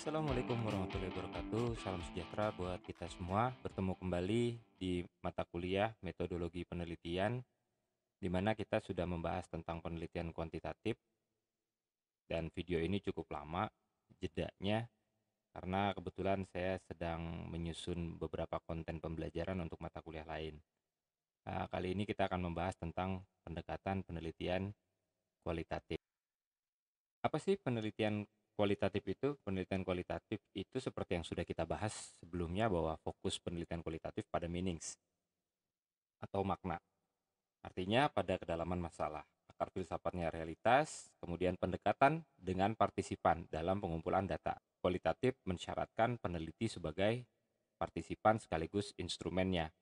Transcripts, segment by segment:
Assalamualaikum warahmatullahi wabarakatuh. Salam sejahtera buat kita semua. Bertemu kembali di mata kuliah metodologi penelitian di mana kita sudah membahas tentang penelitian kuantitatif dan video ini cukup lama jedanya karena kebetulan saya sedang menyusun beberapa konten pembelajaran untuk mata kuliah lain. Nah, kali ini kita akan membahas tentang pendekatan penelitian kualitatif. Apa sih penelitian kualitatif itu penelitian kualitatif itu seperti yang sudah kita bahas sebelumnya bahwa fokus penelitian kualitatif pada meanings atau makna. Artinya pada kedalaman masalah. Akar filsafatnya realitas, kemudian pendekatan dengan partisipan dalam pengumpulan data. Kualitatif mensyaratkan peneliti sebagai partisipan sekaligus instrumennya.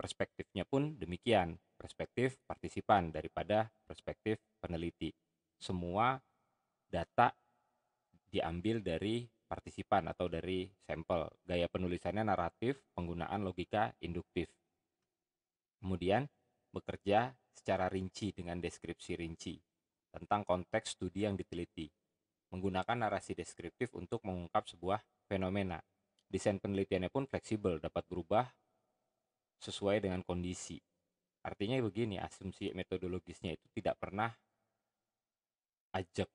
Perspektifnya pun demikian, perspektif partisipan daripada perspektif peneliti. Semua data diambil dari partisipan atau dari sampel. Gaya penulisannya naratif, penggunaan logika induktif. Kemudian bekerja secara rinci dengan deskripsi rinci tentang konteks studi yang diteliti. Menggunakan narasi deskriptif untuk mengungkap sebuah fenomena. Desain penelitiannya pun fleksibel, dapat berubah sesuai dengan kondisi. Artinya begini, asumsi metodologisnya itu tidak pernah ajak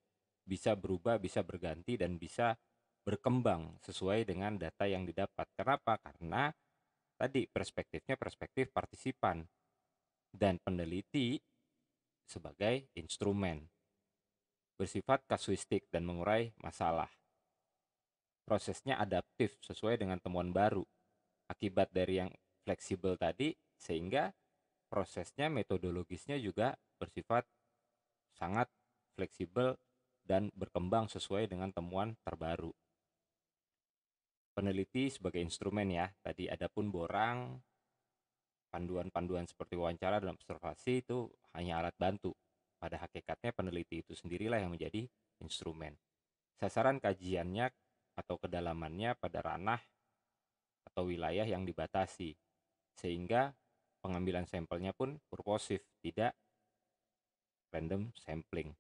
bisa berubah, bisa berganti dan bisa berkembang sesuai dengan data yang didapat. Kenapa? Karena tadi perspektifnya perspektif partisipan dan peneliti sebagai instrumen bersifat kasuistik dan mengurai masalah. Prosesnya adaptif sesuai dengan temuan baru akibat dari yang fleksibel tadi sehingga prosesnya metodologisnya juga bersifat sangat fleksibel dan berkembang sesuai dengan temuan terbaru. Peneliti sebagai instrumen ya, tadi ada pun borang, panduan-panduan seperti wawancara dan observasi itu hanya alat bantu. Pada hakikatnya peneliti itu sendirilah yang menjadi instrumen. Sasaran kajiannya atau kedalamannya pada ranah atau wilayah yang dibatasi, sehingga pengambilan sampelnya pun purposif, tidak random sampling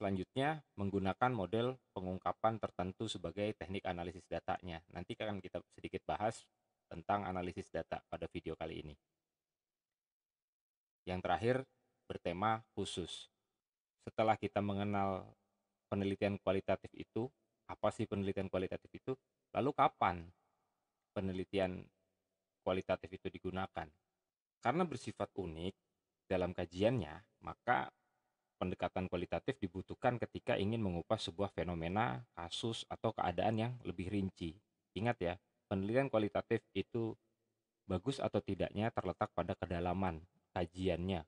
selanjutnya menggunakan model pengungkapan tertentu sebagai teknik analisis datanya. Nanti akan kita sedikit bahas tentang analisis data pada video kali ini. Yang terakhir, bertema khusus. Setelah kita mengenal penelitian kualitatif itu, apa sih penelitian kualitatif itu? Lalu kapan penelitian kualitatif itu digunakan? Karena bersifat unik dalam kajiannya, maka pendekatan kualitatif dibutuhkan ketika ingin mengupas sebuah fenomena, kasus, atau keadaan yang lebih rinci. Ingat ya, penelitian kualitatif itu bagus atau tidaknya terletak pada kedalaman kajiannya,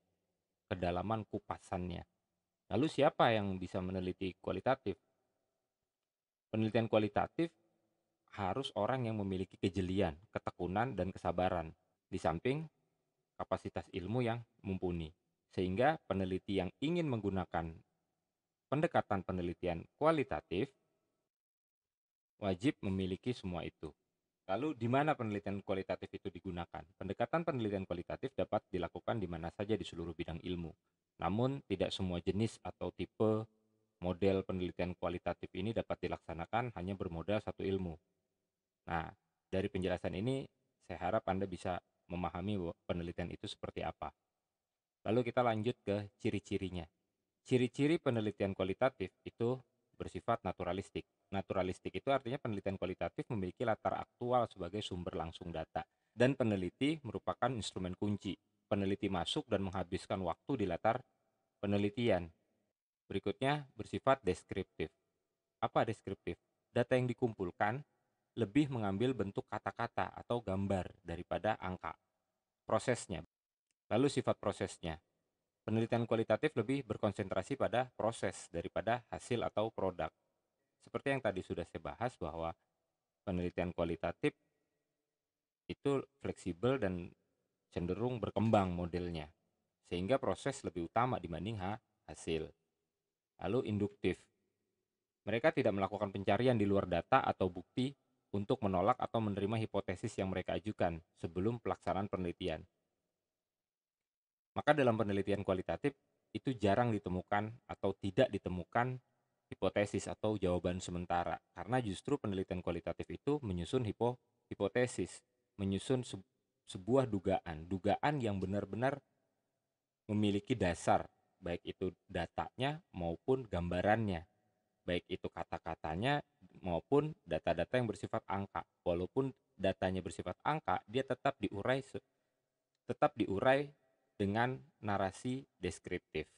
kedalaman kupasannya. Lalu siapa yang bisa meneliti kualitatif? Penelitian kualitatif harus orang yang memiliki kejelian, ketekunan, dan kesabaran, di samping kapasitas ilmu yang mumpuni. Sehingga peneliti yang ingin menggunakan pendekatan penelitian kualitatif wajib memiliki semua itu. Lalu di mana penelitian kualitatif itu digunakan? Pendekatan penelitian kualitatif dapat dilakukan di mana saja di seluruh bidang ilmu. Namun tidak semua jenis atau tipe model penelitian kualitatif ini dapat dilaksanakan hanya bermodal satu ilmu. Nah, dari penjelasan ini saya harap Anda bisa memahami penelitian itu seperti apa. Lalu kita lanjut ke ciri-cirinya. Ciri-ciri penelitian kualitatif itu bersifat naturalistik. Naturalistik itu artinya penelitian kualitatif memiliki latar aktual sebagai sumber langsung data. Dan peneliti merupakan instrumen kunci. Peneliti masuk dan menghabiskan waktu di latar penelitian. Berikutnya bersifat deskriptif. Apa deskriptif? Data yang dikumpulkan lebih mengambil bentuk kata-kata atau gambar daripada angka. Prosesnya Lalu sifat prosesnya. Penelitian kualitatif lebih berkonsentrasi pada proses daripada hasil atau produk. Seperti yang tadi sudah saya bahas bahwa penelitian kualitatif itu fleksibel dan cenderung berkembang modelnya. Sehingga proses lebih utama dibanding hasil. Lalu induktif. Mereka tidak melakukan pencarian di luar data atau bukti untuk menolak atau menerima hipotesis yang mereka ajukan sebelum pelaksanaan penelitian. Maka dalam penelitian kualitatif itu jarang ditemukan atau tidak ditemukan hipotesis atau jawaban sementara karena justru penelitian kualitatif itu menyusun hipo hipotesis, menyusun se sebuah dugaan, dugaan yang benar-benar memiliki dasar baik itu datanya maupun gambarannya baik itu kata-katanya maupun data-data yang bersifat angka. Walaupun datanya bersifat angka, dia tetap diurai tetap diurai dengan narasi deskriptif.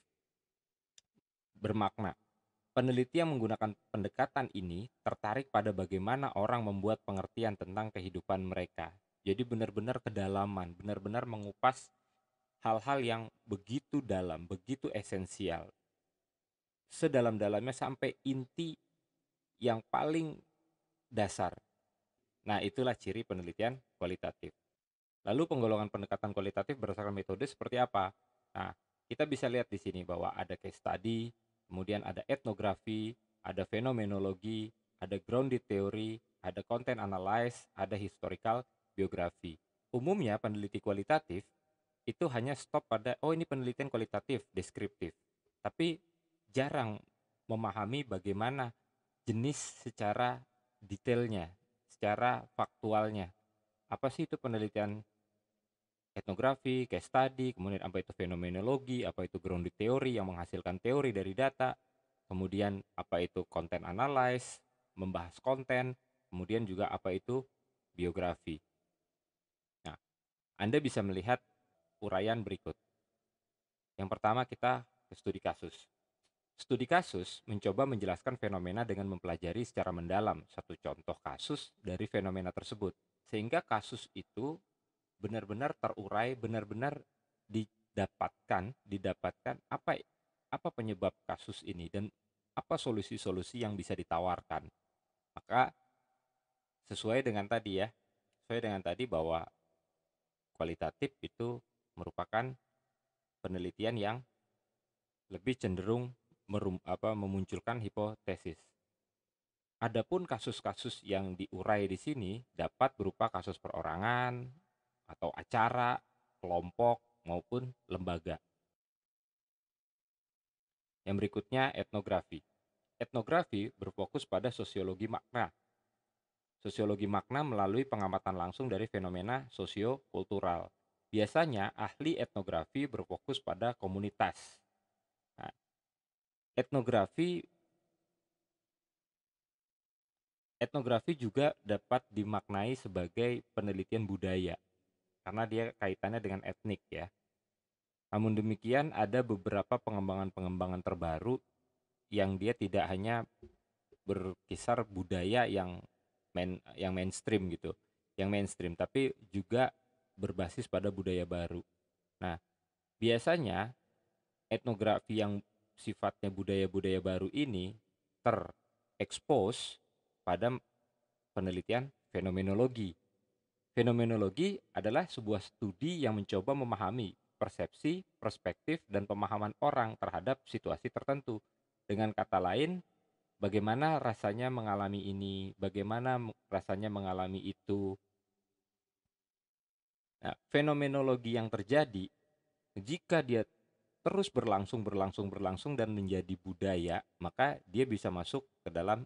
Bermakna, peneliti yang menggunakan pendekatan ini tertarik pada bagaimana orang membuat pengertian tentang kehidupan mereka. Jadi benar-benar kedalaman, benar-benar mengupas hal-hal yang begitu dalam, begitu esensial. Sedalam-dalamnya sampai inti yang paling dasar. Nah, itulah ciri penelitian kualitatif. Lalu penggolongan pendekatan kualitatif berdasarkan metode seperti apa? Nah, kita bisa lihat di sini bahwa ada case study, kemudian ada etnografi, ada fenomenologi, ada grounded theory, ada content analysis, ada historical biografi. Umumnya peneliti kualitatif itu hanya stop pada oh ini penelitian kualitatif, deskriptif. Tapi jarang memahami bagaimana jenis secara detailnya, secara faktualnya. Apa sih itu penelitian etnografi, case study, kemudian apa itu fenomenologi, apa itu grounded theory yang menghasilkan teori dari data, kemudian apa itu content analyze, membahas konten, kemudian juga apa itu biografi. Nah, Anda bisa melihat uraian berikut. Yang pertama kita ke studi kasus. Studi kasus mencoba menjelaskan fenomena dengan mempelajari secara mendalam satu contoh kasus dari fenomena tersebut, sehingga kasus itu benar-benar terurai, benar-benar didapatkan, didapatkan apa apa penyebab kasus ini dan apa solusi-solusi yang bisa ditawarkan. Maka sesuai dengan tadi ya, sesuai dengan tadi bahwa kualitatif itu merupakan penelitian yang lebih cenderung merum, apa, memunculkan hipotesis. Adapun kasus-kasus yang diurai di sini dapat berupa kasus perorangan, atau acara, kelompok, maupun lembaga. Yang berikutnya etnografi. Etnografi berfokus pada sosiologi makna. Sosiologi makna melalui pengamatan langsung dari fenomena sosio kultural Biasanya ahli etnografi berfokus pada komunitas. Nah, etnografi etnografi juga dapat dimaknai sebagai penelitian budaya karena dia kaitannya dengan etnik ya. Namun demikian ada beberapa pengembangan-pengembangan terbaru yang dia tidak hanya berkisar budaya yang main yang mainstream gitu, yang mainstream tapi juga berbasis pada budaya baru. Nah, biasanya etnografi yang sifatnya budaya-budaya baru ini terekspos pada penelitian fenomenologi Fenomenologi adalah sebuah studi yang mencoba memahami persepsi, perspektif, dan pemahaman orang terhadap situasi tertentu. Dengan kata lain, bagaimana rasanya mengalami ini, bagaimana rasanya mengalami itu. Nah, fenomenologi yang terjadi jika dia terus berlangsung berlangsung berlangsung dan menjadi budaya, maka dia bisa masuk ke dalam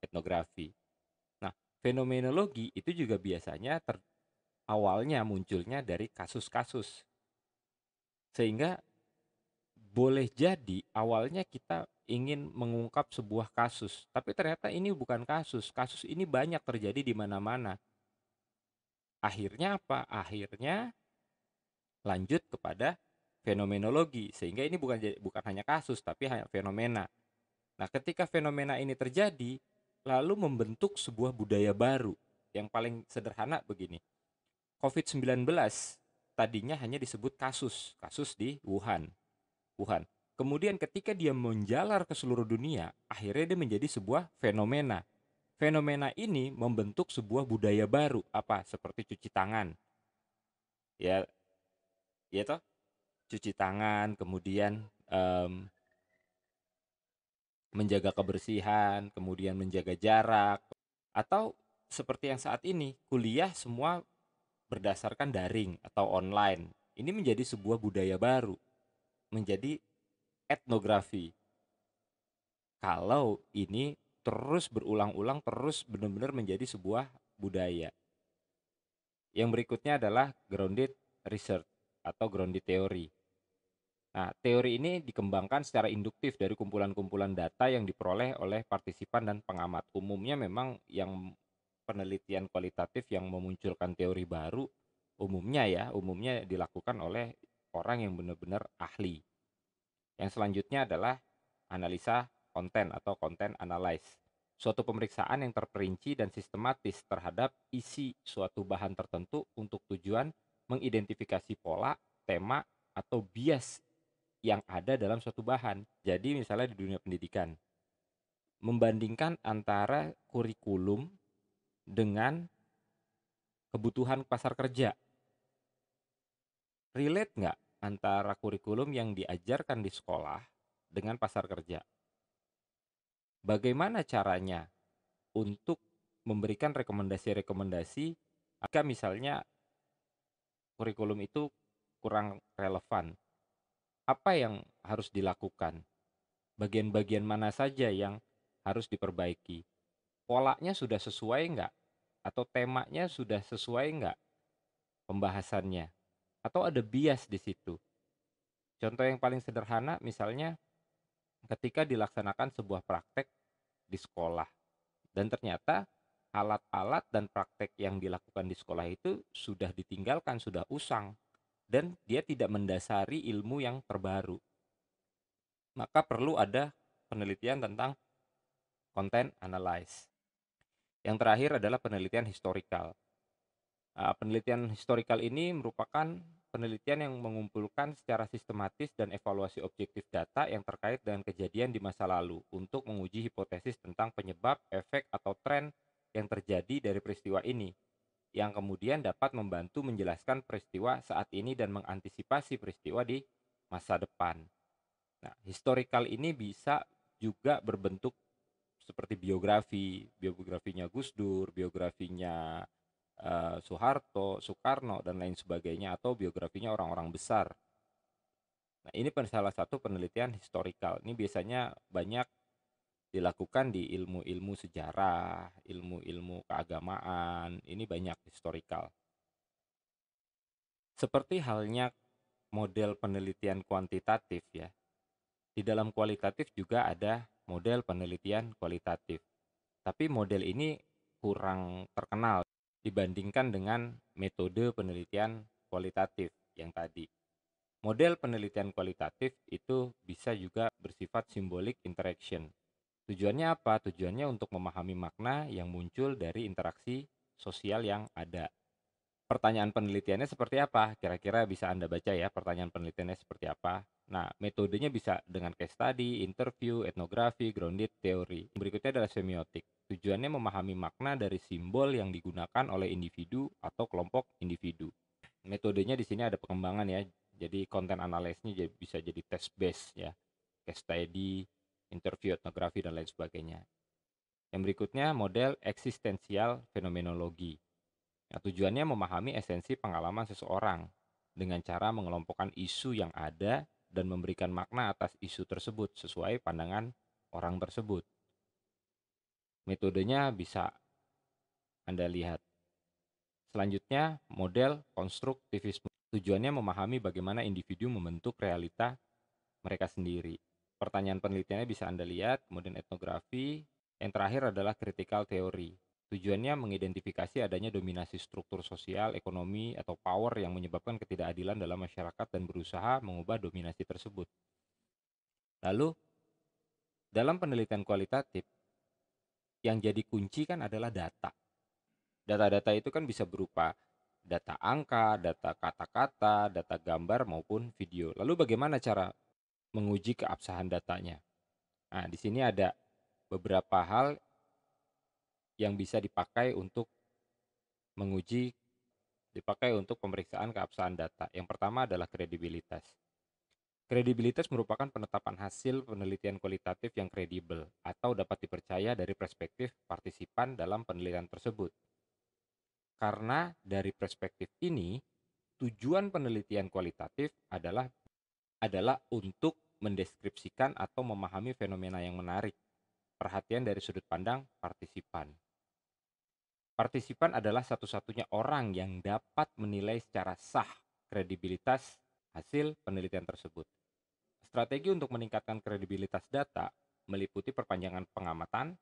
etnografi fenomenologi itu juga biasanya ter, awalnya munculnya dari kasus-kasus. Sehingga boleh jadi awalnya kita ingin mengungkap sebuah kasus, tapi ternyata ini bukan kasus. Kasus ini banyak terjadi di mana-mana. Akhirnya apa? Akhirnya lanjut kepada fenomenologi sehingga ini bukan bukan hanya kasus tapi hanya fenomena. Nah, ketika fenomena ini terjadi, lalu membentuk sebuah budaya baru. Yang paling sederhana begini. COVID-19 tadinya hanya disebut kasus, kasus di Wuhan. Wuhan. Kemudian ketika dia menjalar ke seluruh dunia, akhirnya dia menjadi sebuah fenomena. Fenomena ini membentuk sebuah budaya baru, apa? Seperti cuci tangan. Ya, ya toh? Cuci tangan, kemudian um, menjaga kebersihan, kemudian menjaga jarak, atau seperti yang saat ini kuliah semua berdasarkan daring atau online. Ini menjadi sebuah budaya baru, menjadi etnografi. Kalau ini terus berulang-ulang, terus benar-benar menjadi sebuah budaya. Yang berikutnya adalah grounded research atau grounded theory Nah, teori ini dikembangkan secara induktif dari kumpulan-kumpulan data yang diperoleh oleh partisipan dan pengamat. Umumnya memang yang penelitian kualitatif yang memunculkan teori baru umumnya ya, umumnya dilakukan oleh orang yang benar-benar ahli. Yang selanjutnya adalah analisa konten atau konten analyze Suatu pemeriksaan yang terperinci dan sistematis terhadap isi suatu bahan tertentu untuk tujuan mengidentifikasi pola, tema, atau bias yang ada dalam suatu bahan. Jadi misalnya di dunia pendidikan membandingkan antara kurikulum dengan kebutuhan pasar kerja. Relate nggak antara kurikulum yang diajarkan di sekolah dengan pasar kerja? Bagaimana caranya untuk memberikan rekomendasi-rekomendasi jika misalnya kurikulum itu kurang relevan apa yang harus dilakukan, bagian-bagian mana saja yang harus diperbaiki. Polanya sudah sesuai enggak? Atau temanya sudah sesuai enggak pembahasannya? Atau ada bias di situ? Contoh yang paling sederhana misalnya ketika dilaksanakan sebuah praktek di sekolah dan ternyata alat-alat dan praktek yang dilakukan di sekolah itu sudah ditinggalkan, sudah usang dan dia tidak mendasari ilmu yang terbaru. Maka perlu ada penelitian tentang konten analyze. Yang terakhir adalah penelitian historikal. Ah, penelitian historikal ini merupakan penelitian yang mengumpulkan secara sistematis dan evaluasi objektif data yang terkait dengan kejadian di masa lalu untuk menguji hipotesis tentang penyebab, efek, atau tren yang terjadi dari peristiwa ini yang kemudian dapat membantu menjelaskan peristiwa saat ini dan mengantisipasi peristiwa di masa depan. Nah, historical ini bisa juga berbentuk seperti biografi, biografinya Gus Dur, biografinya uh, Soeharto, Soekarno dan lain sebagainya atau biografinya orang-orang besar. Nah, ini salah satu penelitian historical. Ini biasanya banyak dilakukan di ilmu-ilmu sejarah, ilmu-ilmu keagamaan, ini banyak historical. Seperti halnya model penelitian kuantitatif ya. Di dalam kualitatif juga ada model penelitian kualitatif. Tapi model ini kurang terkenal dibandingkan dengan metode penelitian kualitatif yang tadi. Model penelitian kualitatif itu bisa juga bersifat simbolik interaction Tujuannya apa? Tujuannya untuk memahami makna yang muncul dari interaksi sosial yang ada. Pertanyaan penelitiannya seperti apa? Kira-kira bisa Anda baca ya pertanyaan penelitiannya seperti apa. Nah, metodenya bisa dengan case study, interview, etnografi, grounded teori. Berikutnya adalah semiotik. Tujuannya memahami makna dari simbol yang digunakan oleh individu atau kelompok individu. Metodenya di sini ada pengembangan ya. Jadi konten analisnya bisa jadi test base ya. Case study, interview etnografi, dan lain sebagainya. Yang berikutnya model eksistensial fenomenologi. Nah, tujuannya memahami esensi pengalaman seseorang dengan cara mengelompokkan isu yang ada dan memberikan makna atas isu tersebut sesuai pandangan orang tersebut. Metodenya bisa Anda lihat. Selanjutnya, model konstruktivisme. Tujuannya memahami bagaimana individu membentuk realita mereka sendiri. Pertanyaan penelitiannya bisa Anda lihat, kemudian etnografi. Yang terakhir adalah critical theory. Tujuannya mengidentifikasi adanya dominasi struktur sosial, ekonomi, atau power yang menyebabkan ketidakadilan dalam masyarakat dan berusaha mengubah dominasi tersebut. Lalu, dalam penelitian kualitatif, yang jadi kunci kan adalah data. Data-data itu kan bisa berupa data angka, data kata-kata, data gambar maupun video. Lalu bagaimana cara menguji keabsahan datanya. Nah, di sini ada beberapa hal yang bisa dipakai untuk menguji dipakai untuk pemeriksaan keabsahan data. Yang pertama adalah kredibilitas. Kredibilitas merupakan penetapan hasil penelitian kualitatif yang kredibel atau dapat dipercaya dari perspektif partisipan dalam penelitian tersebut. Karena dari perspektif ini, tujuan penelitian kualitatif adalah adalah untuk mendeskripsikan atau memahami fenomena yang menarik. Perhatian dari sudut pandang partisipan. Partisipan adalah satu-satunya orang yang dapat menilai secara sah kredibilitas hasil penelitian tersebut. Strategi untuk meningkatkan kredibilitas data meliputi perpanjangan pengamatan,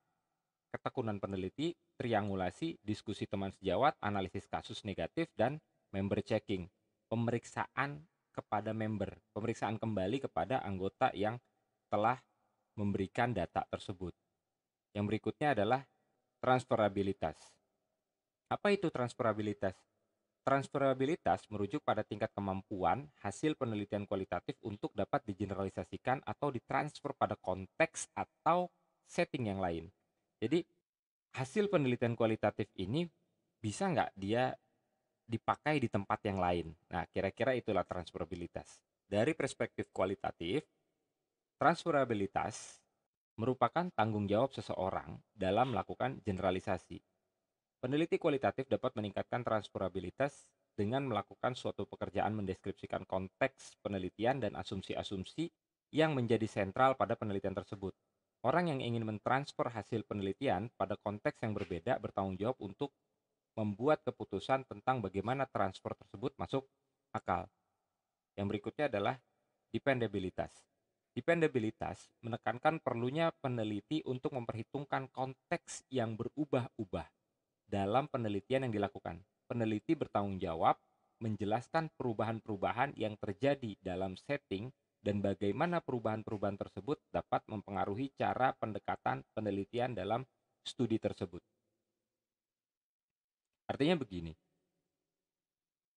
ketekunan peneliti, triangulasi, diskusi teman sejawat, analisis kasus negatif, dan member checking, pemeriksaan kepada member, pemeriksaan kembali kepada anggota yang telah memberikan data tersebut. Yang berikutnya adalah transferabilitas. Apa itu transferabilitas? Transferabilitas merujuk pada tingkat kemampuan hasil penelitian kualitatif untuk dapat digeneralisasikan atau ditransfer pada konteks atau setting yang lain. Jadi, hasil penelitian kualitatif ini bisa nggak dia dipakai di tempat yang lain. Nah, kira-kira itulah transferabilitas. Dari perspektif kualitatif, transferabilitas merupakan tanggung jawab seseorang dalam melakukan generalisasi. Peneliti kualitatif dapat meningkatkan transferabilitas dengan melakukan suatu pekerjaan mendeskripsikan konteks penelitian dan asumsi-asumsi yang menjadi sentral pada penelitian tersebut. Orang yang ingin mentransfer hasil penelitian pada konteks yang berbeda bertanggung jawab untuk membuat keputusan tentang bagaimana transfer tersebut masuk akal. Yang berikutnya adalah dependabilitas. Dependabilitas menekankan perlunya peneliti untuk memperhitungkan konteks yang berubah-ubah dalam penelitian yang dilakukan. Peneliti bertanggung jawab menjelaskan perubahan-perubahan yang terjadi dalam setting dan bagaimana perubahan-perubahan tersebut dapat mempengaruhi cara pendekatan penelitian dalam studi tersebut. Artinya begini,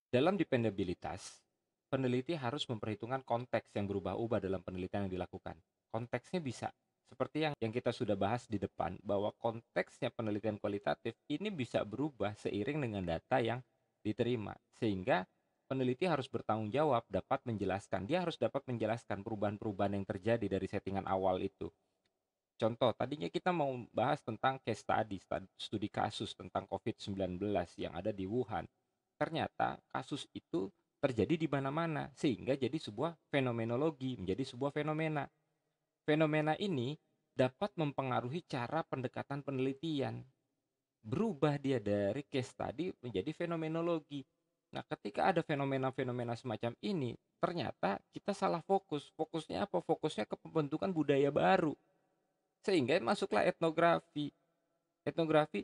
dalam dependabilitas, peneliti harus memperhitungkan konteks yang berubah-ubah dalam penelitian yang dilakukan. Konteksnya bisa seperti yang yang kita sudah bahas di depan bahwa konteksnya penelitian kualitatif ini bisa berubah seiring dengan data yang diterima sehingga peneliti harus bertanggung jawab dapat menjelaskan dia harus dapat menjelaskan perubahan-perubahan yang terjadi dari settingan awal itu Contoh, tadinya kita mau bahas tentang case study, studi kasus tentang COVID-19 yang ada di Wuhan. Ternyata kasus itu terjadi di mana-mana, sehingga jadi sebuah fenomenologi, menjadi sebuah fenomena. Fenomena ini dapat mempengaruhi cara pendekatan penelitian. Berubah dia dari case study menjadi fenomenologi. Nah, ketika ada fenomena-fenomena semacam ini, ternyata kita salah fokus. Fokusnya apa? Fokusnya ke pembentukan budaya baru sehingga masuklah etnografi. Etnografi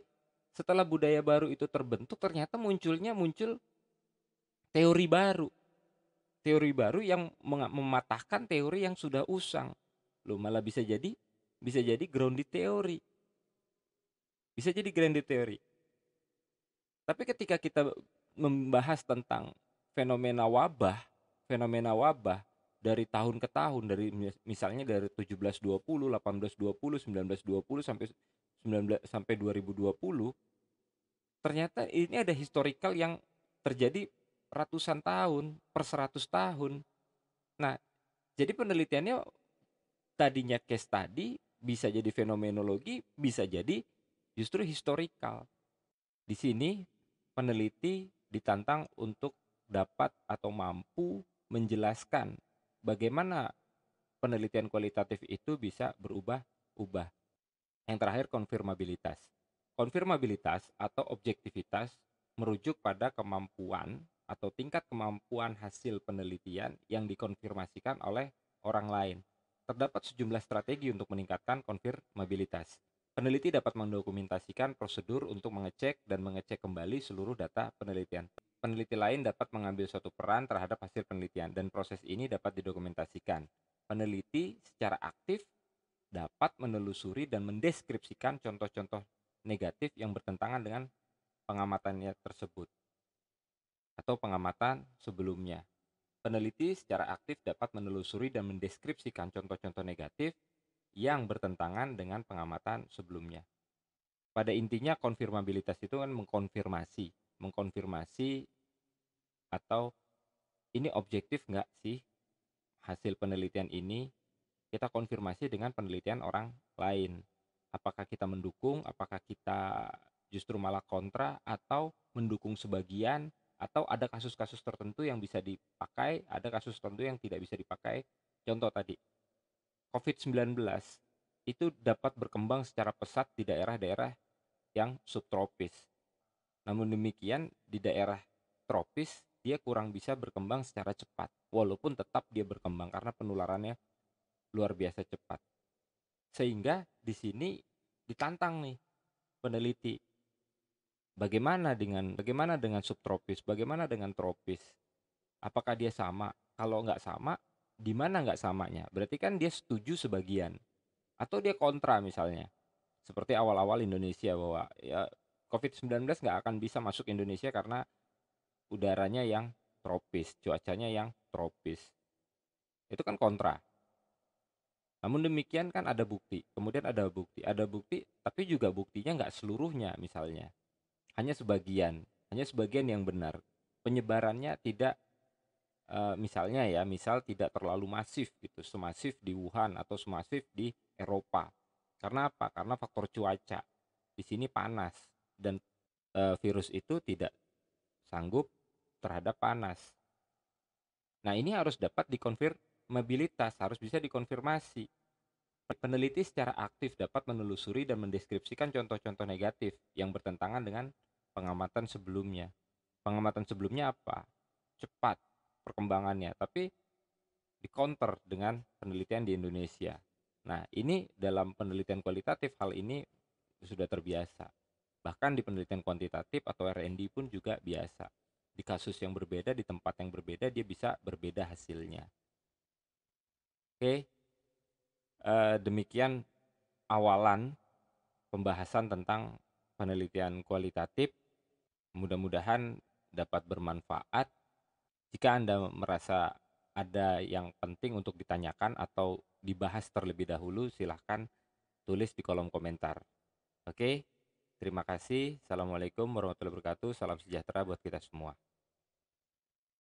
setelah budaya baru itu terbentuk ternyata munculnya muncul teori baru. Teori baru yang mematahkan teori yang sudah usang. lo malah bisa jadi bisa jadi grounded teori. Bisa jadi grounded teori. Tapi ketika kita membahas tentang fenomena wabah, fenomena wabah dari tahun ke tahun dari misalnya dari 1720, 1820, 1920 sampai 19 sampai 2020 ternyata ini ada historical yang terjadi ratusan tahun, per seratus tahun. Nah, jadi penelitiannya tadinya case tadi bisa jadi fenomenologi, bisa jadi justru historical. Di sini peneliti ditantang untuk dapat atau mampu menjelaskan bagaimana penelitian kualitatif itu bisa berubah-ubah. Yang terakhir konfirmabilitas. Konfirmabilitas atau objektivitas merujuk pada kemampuan atau tingkat kemampuan hasil penelitian yang dikonfirmasikan oleh orang lain. Terdapat sejumlah strategi untuk meningkatkan konfirmabilitas. Peneliti dapat mendokumentasikan prosedur untuk mengecek dan mengecek kembali seluruh data penelitian peneliti lain dapat mengambil suatu peran terhadap hasil penelitian dan proses ini dapat didokumentasikan. Peneliti secara aktif dapat menelusuri dan mendeskripsikan contoh-contoh negatif yang bertentangan dengan pengamatannya tersebut atau pengamatan sebelumnya. Peneliti secara aktif dapat menelusuri dan mendeskripsikan contoh-contoh negatif yang bertentangan dengan pengamatan sebelumnya. Pada intinya konfirmabilitas itu kan mengkonfirmasi, mengkonfirmasi atau ini objektif nggak sih hasil penelitian ini kita konfirmasi dengan penelitian orang lain apakah kita mendukung apakah kita justru malah kontra atau mendukung sebagian atau ada kasus-kasus tertentu yang bisa dipakai, ada kasus tertentu yang tidak bisa dipakai. Contoh tadi, COVID-19 itu dapat berkembang secara pesat di daerah-daerah yang subtropis. Namun demikian, di daerah tropis dia kurang bisa berkembang secara cepat. Walaupun tetap dia berkembang karena penularannya luar biasa cepat. Sehingga di sini ditantang nih peneliti. Bagaimana dengan bagaimana dengan subtropis? Bagaimana dengan tropis? Apakah dia sama? Kalau nggak sama, di mana nggak samanya? Berarti kan dia setuju sebagian atau dia kontra misalnya. Seperti awal-awal Indonesia bahwa ya COVID-19 nggak akan bisa masuk Indonesia karena udaranya yang tropis, cuacanya yang tropis. Itu kan kontra. Namun demikian kan ada bukti, kemudian ada bukti, ada bukti, tapi juga buktinya nggak seluruhnya misalnya. Hanya sebagian, hanya sebagian yang benar. Penyebarannya tidak eh, misalnya ya, misal tidak terlalu masif gitu, semasif di Wuhan atau semasif di Eropa. Karena apa? Karena faktor cuaca. Di sini panas dan eh, virus itu tidak sanggup terhadap panas. Nah, ini harus dapat dikonfirmabilitas, harus bisa dikonfirmasi. Peneliti secara aktif dapat menelusuri dan mendeskripsikan contoh-contoh negatif yang bertentangan dengan pengamatan sebelumnya. Pengamatan sebelumnya apa? Cepat perkembangannya, tapi dikonter dengan penelitian di Indonesia. Nah, ini dalam penelitian kualitatif hal ini sudah terbiasa. Bahkan di penelitian kuantitatif atau R&D pun juga biasa di kasus yang berbeda di tempat yang berbeda dia bisa berbeda hasilnya oke okay. uh, eh, demikian awalan pembahasan tentang penelitian kualitatif mudah-mudahan dapat bermanfaat jika anda merasa ada yang penting untuk ditanyakan atau dibahas terlebih dahulu silahkan tulis di kolom komentar oke okay? Terima kasih. Assalamualaikum warahmatullahi wabarakatuh. Salam sejahtera buat kita semua.